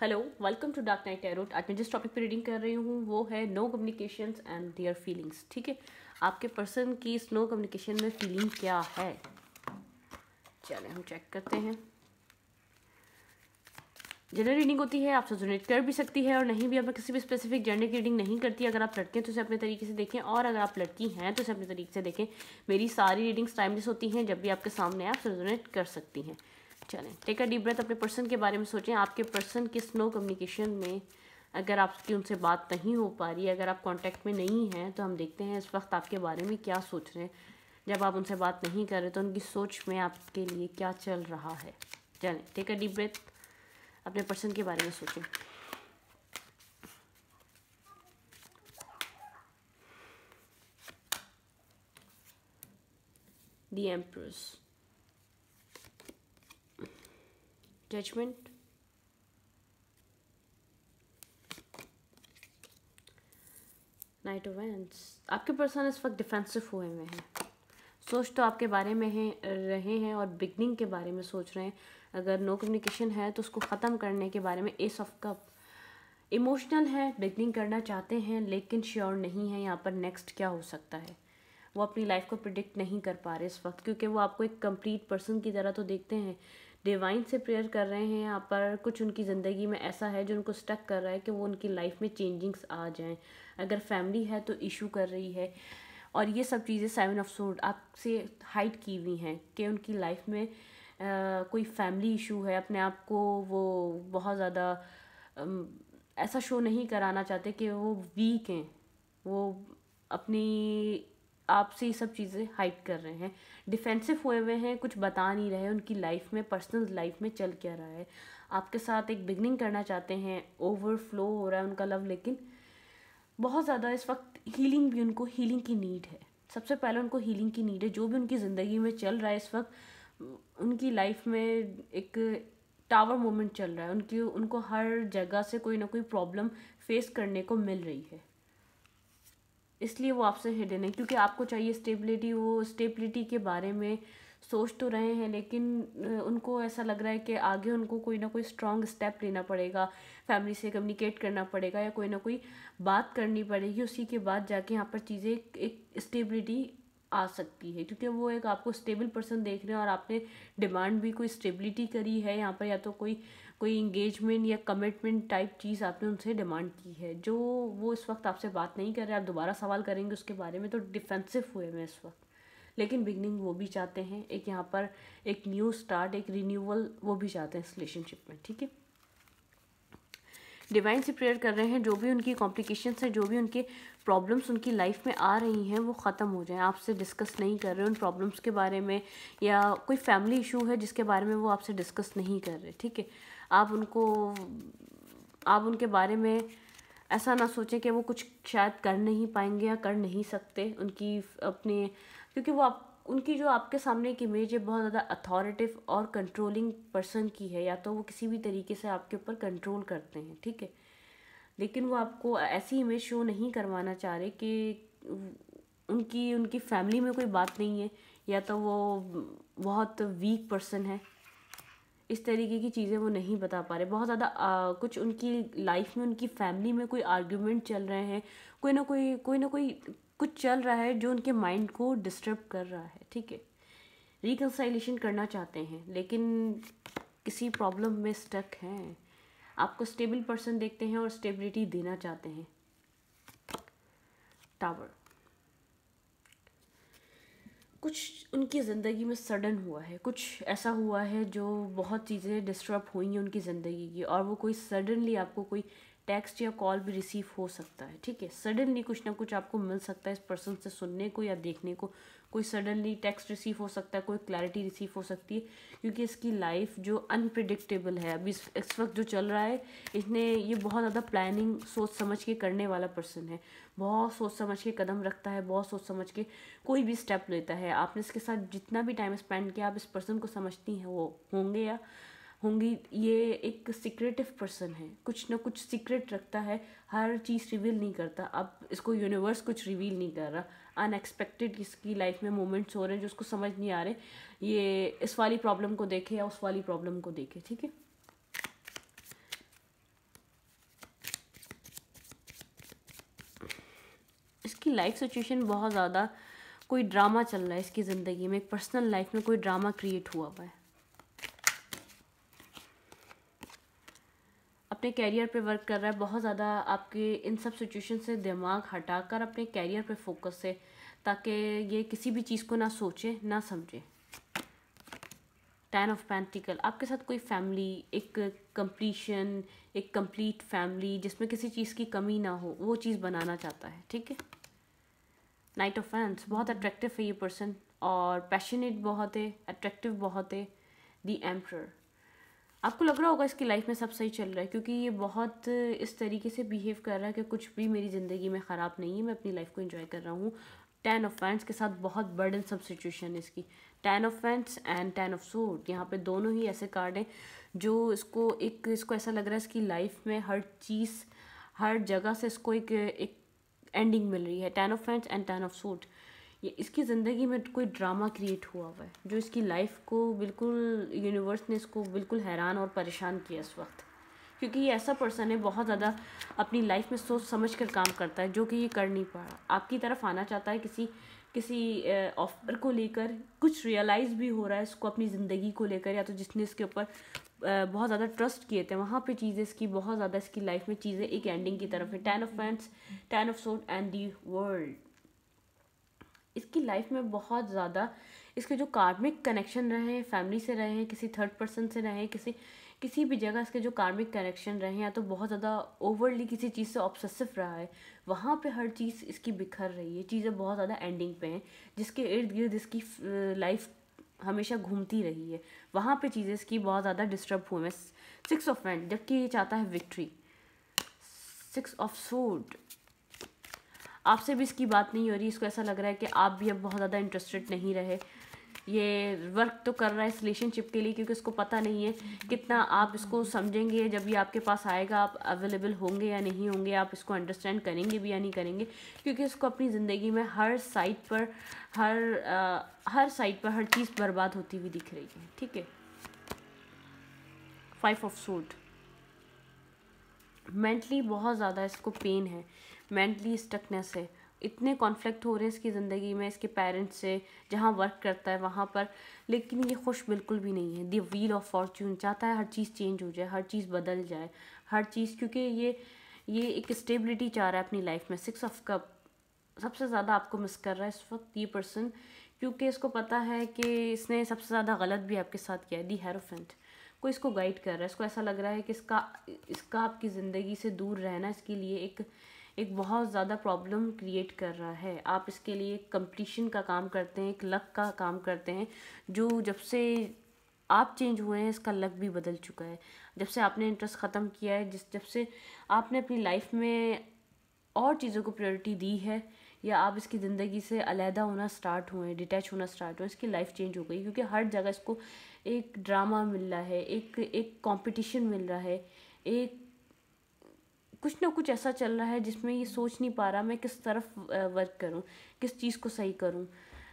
hello welcome to dark night tarot आज मैं जिस टॉपिक पे रीडिंग कर रही हूँ वो है no communication and their feelings ठीक है आपके पर्सन की इस नो कम्युनिकेशन में फीलिंग क्या है चलें हम चेक करते हैं जनरल रीडिंग होती है आपसे जोनेट कर भी सकती है और नहीं भी आप किसी भी स्पेसिफिक जेंडर की रीडिंग नहीं करती अगर आप लड़के हैं तो उसे अपने तरीके से देखें और अगर आप लड़की हैं तो उसे अपने तरीके से देखें मेरी सारी रीडिंग्स टाइमलेस होती हैं जब भी आपके सामने आप सोजोनेट कर सकती हैं चलें टेक अ डीप ब्रेथ अपने पर्सन के बारे में सोचें आपके पर्सन के स्नो कम्युनिकेशन में अगर आपकी उनसे बात नहीं हो पा रही अगर आप कांटेक्ट में नहीं हैं तो हम देखते हैं इस वक्त आपके बारे में क्या सोच रहे हैं जब आप उनसे बात नहीं कर रहे तो उनकी सोच में आपके लिए क्या चल रहा है चलें टेक अ डीप ब्रेथ अपने पर्सन के बारे में सोचें the empress judgment knight of आपके पर्सन इस वक्त डिफेंसिव हुए हुए हैं सोच तो आपके बारे में हैं रहे हैं और बिगनिंग के बारे में सोच रहे हैं अगर नो कम्युनिकेशन है तो उसको ख़त्म करने के बारे में एस ऑफ कप इमोशनल है बिगनिंग करना चाहते हैं लेकिन श्योर नहीं है यहाँ पर नेक्स्ट क्या हो सकता है वो अपनी लाइफ को प्रिडिक्ट नहीं कर पा रहे इस वक्त क्योंकि वो आपको एक कंप्लीट पर्सन की तरह तो देखते हैं डिवाइन से प्रेयर कर रहे हैं यहाँ पर कुछ उनकी ज़िंदगी में ऐसा है जो उनको स्टक कर रहा है कि वो उनकी लाइफ में चेंजिंग्स आ जाएं अगर फैमिली है तो इशू कर रही है और ये सब चीज़ें सेवन ऑफ सोड आपसे हाइट की हुई हैं कि उनकी लाइफ में आ, कोई फैमिली इशू है अपने आप को वो बहुत ज़्यादा ऐसा शो नहीं कराना चाहते कि वो वीक हैं वो अपनी आपसे ये सब चीज़ें हाइड कर रहे हैं डिफेंसिव हुए हुए हैं कुछ बता नहीं रहे उनकी लाइफ में पर्सनल लाइफ में चल क्या रहा है आपके साथ एक बिगनिंग करना चाहते हैं ओवरफ्लो हो रहा है उनका लव लेकिन बहुत ज़्यादा इस वक्त हीलिंग भी उनको हीलिंग की नीड है सबसे पहले उनको हीलिंग की नीड है जो भी उनकी ज़िंदगी में चल रहा है इस वक्त उनकी लाइफ में एक टावर मोमेंट चल रहा है उनकी उनको हर जगह से कोई ना कोई प्रॉब्लम फेस करने को मिल रही है इसलिए वो आपसे हिडन है क्योंकि आपको चाहिए स्टेबिलिटी वो स्टेबिलिटी के बारे में सोच तो रहे हैं लेकिन उनको ऐसा लग रहा है कि आगे उनको कोई ना कोई स्ट्रॉन्ग स्टेप लेना पड़ेगा फैमिली से कम्युनिकेट करना पड़ेगा या कोई ना कोई बात करनी पड़ेगी उसी के बाद जाके यहाँ पर चीज़ें एक स्टेबिलिटी आ सकती है क्योंकि वो एक आपको स्टेबल पर्सन देख रहे हैं और आपने डिमांड भी कोई स्टेबिलिटी करी है यहाँ पर या तो कोई कोई इंगेजमेंट या कमिटमेंट टाइप चीज़ आपने उनसे डिमांड की है जो वो इस वक्त आपसे बात नहीं कर रहे आप दोबारा सवाल करेंगे उसके बारे में तो डिफेंसिव हुए मैं इस वक्त लेकिन बिगनिंग वो भी चाहते हैं एक यहाँ पर एक न्यू स्टार्ट एक रिन्यूअल वो भी चाहते हैं इस रिलेशनशिप में ठीक है डिवाइन से प्रेयर कर रहे हैं जो भी उनकी कॉम्प्लिकेशंस हैं जो भी उनके प्रॉब्लम्स उनकी लाइफ में आ रही हैं वो ख़त्म हो जाएं आपसे डिस्कस नहीं कर रहे उन प्रॉब्लम्स के बारे में या कोई फैमिली इशू है जिसके बारे में वो आपसे डिस्कस नहीं कर रहे ठीक है आप उनको आप उनके बारे में ऐसा ना सोचें कि वो कुछ शायद कर नहीं पाएंगे या कर नहीं सकते उनकी अपने क्योंकि वो आप उनकी जो आपके सामने एक इमेज है बहुत ज़्यादा अथॉरिटिव और कंट्रोलिंग पर्सन की है या तो वो किसी भी तरीके से आपके ऊपर कंट्रोल करते हैं ठीक है लेकिन वो आपको ऐसी इमेज शो नहीं करवाना चाह रहे कि उनकी उनकी फैमिली में कोई बात नहीं है या तो वो बहुत वीक पर्सन है इस तरीके की चीज़ें वो नहीं बता पा रहे बहुत ज़्यादा कुछ उनकी लाइफ में उनकी फैमिली में कोई आर्ग्यूमेंट चल रहे हैं कोई ना कोई कोई ना कोई कुछ चल रहा है जो उनके माइंड को डिस्टर्ब कर रहा है ठीक है रिकन्साइलेशन करना चाहते हैं लेकिन किसी प्रॉब्लम में स्टक हैं आपको स्टेबल पर्सन देखते हैं और स्टेबिलिटी देना चाहते हैं टावर कुछ उनकी ज़िंदगी में सडन हुआ है कुछ ऐसा हुआ है जो बहुत चीज़ें डिस्टर्ब हुई हैं उनकी ज़िंदगी की और वो कोई सडनली आपको कोई टेक्स्ट या कॉल भी रिसीव हो सकता है ठीक है सडनली कुछ ना कुछ आपको मिल सकता है इस पर्सन से सुनने को या देखने को कोई सडनली टेक्स्ट रिसीव हो सकता है कोई क्लैरिटी रिसीव हो सकती है क्योंकि इसकी लाइफ जो अनप्रिडिक्टेबल है अभी इस वक्त जो चल रहा है इसने ये बहुत ज़्यादा प्लानिंग सोच समझ के करने वाला पर्सन है बहुत सोच समझ के कदम रखता है बहुत सोच समझ के कोई भी स्टेप लेता है आपने इसके साथ जितना भी टाइम स्पेंड किया आप इस पर्सन को समझती हैं वो होंगे या होंगी ये एक सीक्रेटिव पर्सन है कुछ ना कुछ सीक्रेट रखता है हर चीज़ रिवील नहीं करता अब इसको यूनिवर्स कुछ रिवील नहीं कर रहा अनएक्सपेक्टेड इसकी लाइफ में मोमेंट्स हो रहे हैं जो उसको समझ नहीं आ रहे ये इस वाली प्रॉब्लम को देखे या उस वाली प्रॉब्लम को देखे ठीक है इसकी लाइफ सिचुएशन बहुत ज़्यादा कोई ड्रामा चल रहा है इसकी ज़िंदगी में एक पर्सनल लाइफ में कोई ड्रामा क्रिएट हुआ हुआ है अपने कैरियर पे वर्क कर रहा है बहुत ज़्यादा आपके इन सब सिचुएशन से दिमाग हटा कर अपने कैरियर पे फोकस से ताकि ये किसी भी चीज़ को ना सोचे ना समझे टेन ऑफ पेंटिकल आपके साथ कोई फैमिली एक कंप्लीशन एक कंप्लीट फैमिली जिसमें किसी चीज़ की कमी ना हो वो चीज़ बनाना चाहता है ठीक है नाइट ऑफ फैंस बहुत अट्रैक्टिव है ये पर्सन और पैशनेट बहुत है अट्रैक्टिव बहुत है दी एम्प्रर आपको लग रहा होगा इसकी लाइफ में सब सही चल रहा है क्योंकि ये बहुत इस तरीके से बिहेव कर रहा है कि कुछ भी मेरी ज़िंदगी में ख़राब नहीं है मैं अपनी लाइफ को इन्जॉय कर रहा हूँ टेन ऑफ फैंस के साथ बहुत बर्डन सब सिचुएशन है इसकी ten of fans and ten of suit यहाँ पे दोनों ही ऐसे कार्ड हैं जो इसको एक इसको ऐसा लग रहा है इसकी लाइफ में हर चीज़ हर जगह से इसको एक एक एंडिंग मिल रही है ten of fans and ten of suit ये इसकी ज़िंदगी में कोई ड्रामा क्रिएट हुआ हुआ है जो इसकी लाइफ को बिल्कुल यूनिवर्स ने इसको बिल्कुल हैरान और परेशान किया इस वक्त क्योंकि ये ऐसा पर्सन है बहुत ज़्यादा अपनी लाइफ में सोच समझ कर काम करता है जो कि ये कर नहीं पा रहा आपकी तरफ आना चाहता है किसी किसी ऑफर को लेकर कुछ रियलाइज़ भी हो रहा है इसको अपनी ज़िंदगी को लेकर या तो जिसने इसके ऊपर बहुत ज़्यादा ट्रस्ट किए थे वहाँ पे चीज़ें इसकी बहुत ज़्यादा इसकी लाइफ में चीज़ें एक एंडिंग की तरफ है ten of friends ten of sword and the world इसकी लाइफ में बहुत ज़्यादा इसके जो कार्मिक कनेक्शन रहे हैं फैमिली से रहे हैं किसी थर्ड पर्सन से रहे हैं किसी किसी भी जगह इसके जो कार्मिक कनेक्शन रहे हैं या तो बहुत ज़्यादा ओवरली किसी चीज़ से ऑब्सेसिव रहा है वहाँ पे हर चीज़ इसकी बिखर रही है चीज़ें बहुत ज़्यादा एंडिंग पे हैं जिसके इर्द गिर्द इसकी लाइफ हमेशा घूमती रही है वहाँ पे चीज़ें इसकी बहुत ज़्यादा डिस्टर्ब हुए हैं सिक्स ऑफ मैंड जबकि ये चाहता है विक्ट्री सिक्स ऑफ सूड आपसे भी इसकी बात नहीं हो रही इसको ऐसा लग रहा है कि आप भी अब बहुत ज़्यादा इंटरेस्टेड नहीं रहे ये वर्क तो कर रहा है इस रिलेशनशिप के लिए क्योंकि उसको पता नहीं है कितना आप इसको समझेंगे जब भी आपके पास आएगा आप अवेलेबल होंगे या नहीं होंगे आप इसको अंडरस्टैंड करेंगे भी या नहीं करेंगे क्योंकि इसको अपनी ज़िंदगी में हर साइड पर हर आ, हर साइड पर हर चीज़ बर्बाद होती हुई दिख रही है ठीक है फाइव ऑफ सूट मेंटली बहुत ज़्यादा इसको पेन है मेंटली स्टकनेस है इतने कॉन्फ्लिक्ट हो रहे हैं इसकी ज़िंदगी में इसके पेरेंट्स से जहाँ वर्क करता है वहाँ पर लेकिन ये खुश बिल्कुल भी नहीं है दी व्हील ऑफ फॉर्चून चाहता है हर चीज़ चेंज हो जाए हर चीज़ बदल जाए हर चीज़ क्योंकि ये ये एक स्टेबिलिटी चाह रहा है अपनी लाइफ में सिक्स ऑफ कप सबसे ज़्यादा आपको मिस कर रहा है इस वक्त ये पर्सन क्योंकि इसको पता है कि इसने सबसे ज़्यादा गलत भी आपके साथ किया है दी हेरोफेंट कोई इसको गाइड कर रहा है इसको ऐसा लग रहा है कि इसका इसका आपकी ज़िंदगी से दूर रहना इसके लिए एक एक बहुत ज़्यादा प्रॉब्लम क्रिएट कर रहा है आप इसके लिए कंप्लीशन का काम करते हैं एक लक का काम करते हैं जो जब से आप चेंज हुए हैं इसका लक भी बदल चुका है जब से आपने इंटरेस्ट ख़त्म किया है जिस जब से आपने अपनी लाइफ में और चीज़ों को प्रायोरिटी दी है या आप इसकी ज़िंदगी से अलहदा होना स्टार्ट हुए डिटैच होना स्टार्ट हुए इसकी लाइफ चेंज हो गई क्योंकि हर जगह इसको एक ड्रामा मिल रहा है एक एक कंपटीशन मिल रहा है एक कुछ ना कुछ ऐसा चल रहा है जिसमें ये सोच नहीं पा रहा मैं किस तरफ वर्क करूँ किस चीज़ को सही करूँ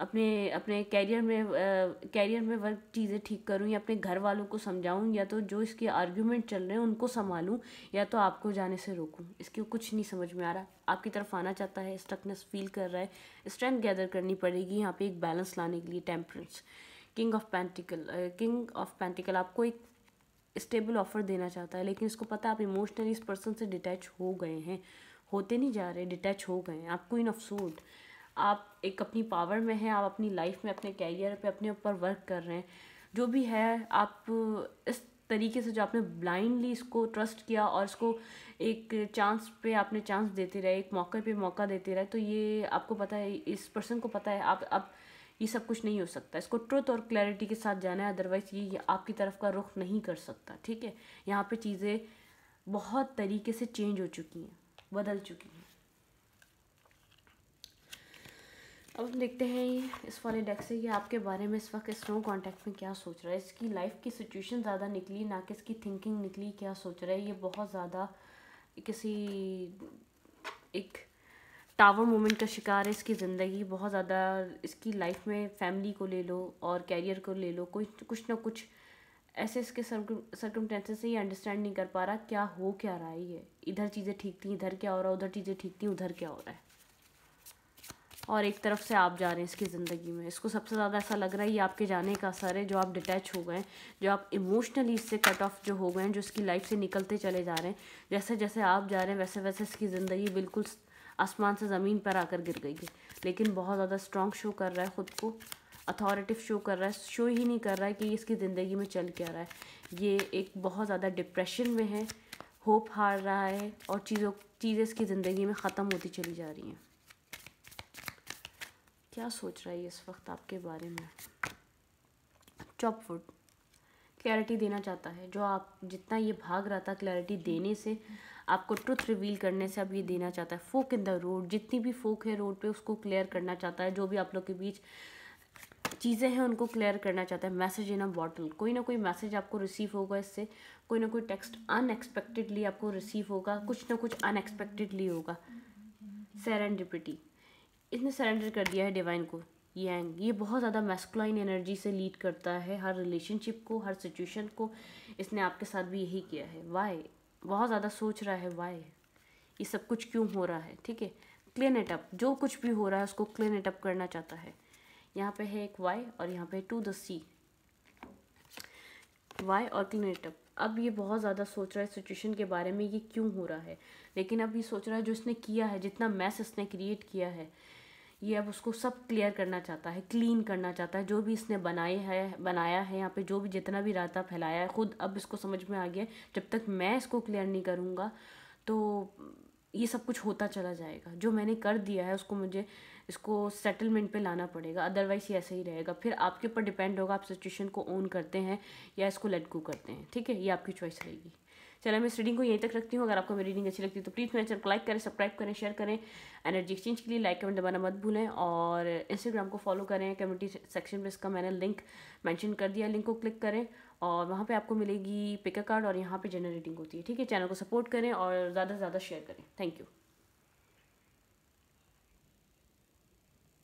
अपने अपने कैरियर में कैरियर में वर्क चीज़ें ठीक करूँ या अपने घर वालों को समझाऊँ या तो जो इसके आर्ग्यूमेंट चल रहे हैं उनको संभालूँ या तो आपको जाने से रोकूँ इसके कुछ नहीं समझ में आ रहा आपकी तरफ आना चाहता है स्टकनेस फील कर रहा है स्ट्रेंथ गैदर करनी पड़ेगी यहाँ पे एक बैलेंस लाने के लिए temperance king of pentacle king of pentacle आपको एक स्टेबल ऑफर देना चाहता है लेकिन इसको पता है आप इमोशनली इस पर्सन से डिटैच हो गए हैं होते नहीं जा रहे डिटैच हो गए हैं आप क्वीन ऑफ सूट आप एक अपनी पावर में हैं आप अपनी लाइफ में अपने कैरियर पे अपने ऊपर वर्क कर रहे हैं जो भी है आप इस तरीके से जो आपने ब्लाइंडली इसको ट्रस्ट किया और इसको एक चांस पे आपने चांस देते रहे एक मौके पे मौका देते रहे तो ये आपको पता है इस पर्सन को पता है आप अब ये सब कुछ नहीं हो सकता इसको ट्रुथ और क्लैरिटी के साथ जाना है अदरवाइज़ ये आपकी तरफ का रुख नहीं कर सकता ठीक है यहाँ पे चीज़ें बहुत तरीके से चेंज हो चुकी हैं बदल चुकी हैं अब हम देखते हैं ये इस वाले डेक से ये आपके बारे में इस वक्त स्नो कॉन्टेक्ट में क्या सोच रहा है इसकी लाइफ की सिचुएशन ज़्यादा निकली ना कि इसकी थिंकिंग निकली क्या सोच रहा है ये बहुत ज़्यादा किसी एक टावर मोमेंट का शिकार है इसकी ज़िंदगी बहुत ज़्यादा इसकी लाइफ में फैमिली को ले लो और कैरियर को ले लो कोई कुछ ना कुछ ऐसे इसके सर्कमटेंसेस से ये अंडरस्टैंड नहीं कर पा रहा क्या हो क्या रहा है ये इधर चीज़ें ठीक थी इधर क्या हो रहा है उधर चीज़ें ठीक थी उधर क्या हो रहा है और एक तरफ से आप जा रहे हैं इसकी ज़िंदगी में इसको सबसे ज़्यादा ऐसा लग रहा है ये आपके जाने का असर है जो आप डिटैच हो गए जो आप इमोशनली इससे कट ऑफ जो हो गए हैं जो इसकी लाइफ से निकलते चले जा रहे हैं जैसे जैसे आप जा रहे हैं वैसे वैसे इसकी ज़िंदगी बिल्कुल आसमान से ज़मीन पर आकर गिर गई है लेकिन बहुत ज़्यादा स्ट्रॉन्ग शो कर रहा है ख़ुद को अथॉरिटिव शो कर रहा है शो ही नहीं कर रहा है कि इसकी ज़िंदगी में चल क्या रहा है ये एक बहुत ज़्यादा डिप्रेशन में है होप हार रहा है और चीज़ों चीज़ें इसकी ज़िंदगी में ख़त्म होती चली जा रही हैं क्या सोच रहा है इस वक्त आपके बारे में चॉप फूड क्लैरिटी देना चाहता है जो आप जितना ये भाग रहा था क्लैरिटी देने से आपको ट्रुथ रिवील करने से अब ये देना चाहता है फोक इन द रोड जितनी भी फोक है रोड पे उसको क्लियर करना चाहता है जो भी आप लोग के बीच चीज़ें हैं उनको क्लियर करना चाहता है मैसेज इन अ बॉटल कोई ना कोई मैसेज आपको रिसीव होगा इससे कोई ना कोई टेक्स्ट अनएक्सपेक्टेडली आपको रिसीव होगा कुछ ना कुछ अनएक्सपेक्टेडली होगा सरेंडिपिटी इसने सरेंडर कर दिया है डिवाइन को यंग ये बहुत ज़्यादा मैस्कुलाइन एनर्जी से लीड करता है हर रिलेशनशिप को हर सिचुएशन को इसने आपके साथ भी यही किया है वाई बहुत ज़्यादा सोच रहा है वाई ये सब कुछ क्यों हो रहा है ठीक है क्लीन एटअप अप जो कुछ भी हो रहा है उसको क्लीन एटअप अप करना चाहता है यहाँ पे है एक वाई और यहाँ पे टू द सी वाई और क्लीन इट अप अब ये बहुत ज़्यादा सोच रहा है सिचुएशन के बारे में ये क्यों हो रहा है लेकिन अब ये सोच रहा है जो इसने किया है जितना मैस इसने क्रिएट किया है ये अब उसको सब क्लियर करना चाहता है क्लीन करना चाहता है जो भी इसने बनाए है बनाया है यहाँ पे जो भी जितना भी रहता फैलाया है ख़ुद अब इसको समझ में आ गया जब तक मैं इसको क्लियर नहीं करूँगा तो ये सब कुछ होता चला जाएगा जो मैंने कर दिया है उसको मुझे इसको सेटलमेंट पे लाना पड़ेगा अदरवाइज़ ये ऐसे ही रहेगा फिर आपके ऊपर डिपेंड होगा आप सिचुएशन को ओन करते हैं या इसको लेट गो करते हैं ठीक है ये आपकी चॉइस रहेगी चलो मैं इस रीडिंग को यहीं तक रखती हूँ अगर आपको मेरी रीडिंग अच्छी लगती है तो प्लीज़ मेरे चैनल को लाइक करें सब्सक्राइब करें शेयर करें एनर्जी एक्सचेंज के लिए लाइक कमेंट दबाना मत भूलें और इंस्टाग्राम को फॉलो करें कम्युनिटी सेक्शन में इसका मैंने लिंक मैंशन कर दिया लिंक को क्लिक करें और वहाँ पर आपको मिलेगी पिकर कार्ड और यहाँ पर जनरल रीडिंग होती है ठीक है चैनल को सपोर्ट करें और ज़्यादा से ज़्यादा शेयर करें थैंक यू